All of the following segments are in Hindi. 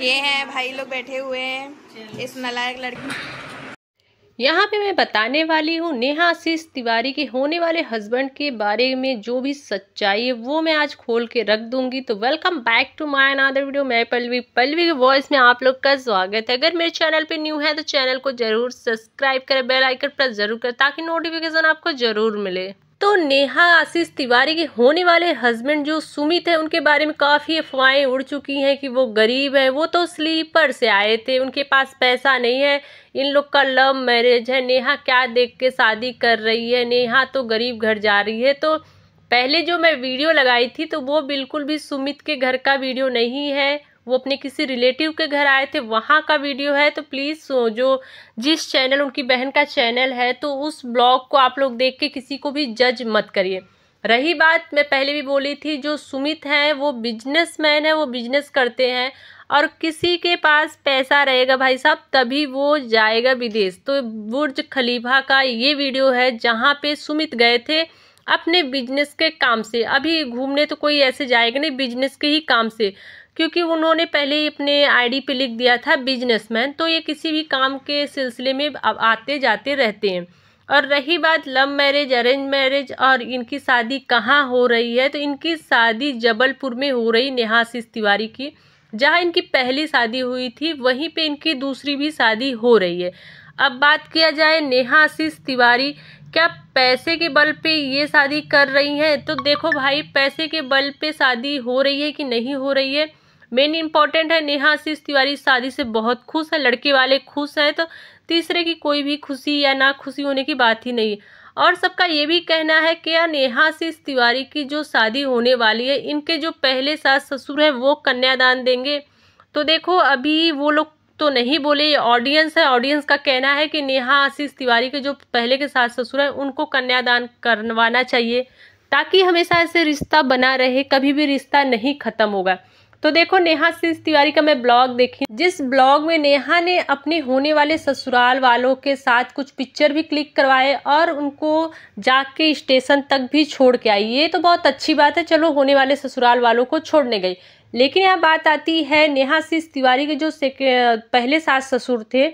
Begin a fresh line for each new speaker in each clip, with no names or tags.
ये हैं भाई लोग बैठे हुए हैं इस नलायक लड़की यहाँ पे मैं बताने वाली हूँ नेहा आशीष तिवारी के होने वाले हस्बैंड के बारे में जो भी सच्चाई है वो मैं आज खोल के रख दूंगी तो welcome back to my another video मैं पल्लवी पल्लवी के वॉइस में आप लोग का स्वागत है अगर मेरे चैनल पे न्यू है तो चैनल को जरूर सब्सक्राइब करें बेल आइकन प्रेस जरूर करें ताकि नोटिफिकेशन आपको जरूर मिले तो नेहा आशीष तिवारी के होने वाले हस्बैंड जो सुमित है उनके बारे में काफ़ी अफवाहें उड़ चुकी हैं कि वो गरीब हैं वो तो स्लीपर से आए थे उनके पास पैसा नहीं है इन लोग का लव मैरिज है नेहा क्या देख के शादी कर रही है नेहा तो गरीब घर जा रही है तो पहले जो मैं वीडियो लगाई थी तो वो बिल्कुल भी सुमित के घर का वीडियो नहीं है वो अपने किसी रिलेटिव के घर आए थे वहाँ का वीडियो है तो प्लीज़ जो जिस चैनल उनकी बहन का चैनल है तो उस ब्लॉग को आप लोग देख के किसी को भी जज मत करिए रही बात मैं पहले भी बोली थी जो सुमित हैं वो मैन है वो बिजनेस करते हैं और किसी के पास पैसा रहेगा भाई साहब तभी वो जाएगा विदेश तो बुर्ज खलीफा का ये वीडियो है जहाँ पे सुमित गए थे अपने बिजनेस के काम से अभी घूमने तो कोई ऐसे जाएगा नहीं बिजनेस के ही काम से क्योंकि उन्होंने पहले ही अपने आईडी पे लिख दिया था बिजनेसमैन तो ये किसी भी काम के सिलसिले में आते जाते रहते हैं और रही बात लव मैरिज अरेंज मैरिज और इनकी शादी कहाँ हो रही है तो इनकी शादी जबलपुर में हो रही नेहासीस तिवारी की जहाँ इनकी पहली शादी हुई थी वहीं पे इनकी दूसरी भी शादी हो रही है अब बात किया जाए नेहा आशीष तिवारी क्या पैसे के बल पे ये शादी कर रही हैं तो देखो भाई पैसे के बल पे शादी हो रही है कि नहीं हो रही है मेन इंपॉर्टेंट है नेहा आशीष तिवारी शादी से बहुत खुश है लड़के वाले खुश हैं तो तीसरे की कोई भी खुशी या ना खुशी होने की बात ही नहीं और सबका ये भी कहना है कि यार नेहा आशीष तिवारी की जो शादी होने वाली है इनके जो पहले सास ससुर हैं वो कन्यादान देंगे तो देखो अभी वो लोग तो नहीं बोले ये ऑडियंस है ऑडियंस का कहना है कि नेहा आशीष तिवारी के जो पहले के सास ससुर हैं उनको कन्यादान करवाना चाहिए ताकि हमेशा ऐसे रिश्ता बना रहे कभी भी रिश्ता नहीं ख़त्म होगा तो देखो नेहा आशीष तिवारी का मैं ब्लॉग देखी जिस ब्लॉग में नेहा ने अपने होने वाले ससुराल वालों के साथ कुछ पिक्चर भी क्लिक करवाए और उनको जाके स्टेशन तक भी छोड़ के आई ये तो बहुत अच्छी बात है चलो होने वाले ससुराल वालों को छोड़ने गई लेकिन यहाँ बात आती है नेहा सिंह तिवारी के जो पहले सास ससुर थे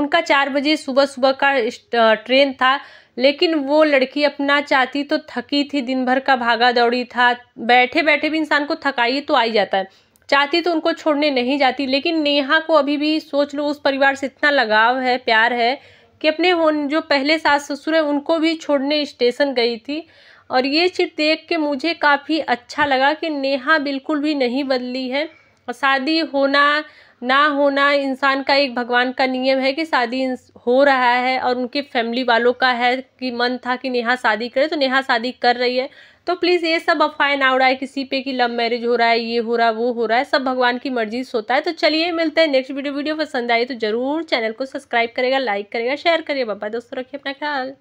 उनका चार बजे सुबह सुबह का ट्रेन था लेकिन वो लड़की अपना चाहती तो थकी थी दिन भर का भागा दौड़ी था बैठे बैठे भी इंसान को थकाई तो आई जाता है चाहती तो उनको छोड़ने नहीं जाती लेकिन नेहा को अभी भी सोच लो उस परिवार से इतना लगाव है प्यार है कि अपने जो पहले सास ससुर है उनको भी छोड़ने स्टेशन गई थी और ये चीज़ देख के मुझे काफ़ी अच्छा लगा कि नेहा बिल्कुल भी नहीं बदली है और शादी होना ना होना इंसान का एक भगवान का नियम है कि शादी हो रहा है और उनके फैमिली वालों का है कि मन था कि नेहा शादी करे तो नेहा शादी कर रही है तो प्लीज़ ये सब अफवाह ना उड़ाए किसी पे कि लव मैरिज हो रहा है ये हो रहा है वो हो रहा है सब भगवान की मर्जी से होता है तो चलिए मिलते हैं नेक्स्ट वीडियो वीडियो पसंद आई तो ज़रूर चैनल को सब्सक्राइब करेगा लाइक करेगा शेयर करिएगा बाबा दोस्तों रखिए अपना ख्याल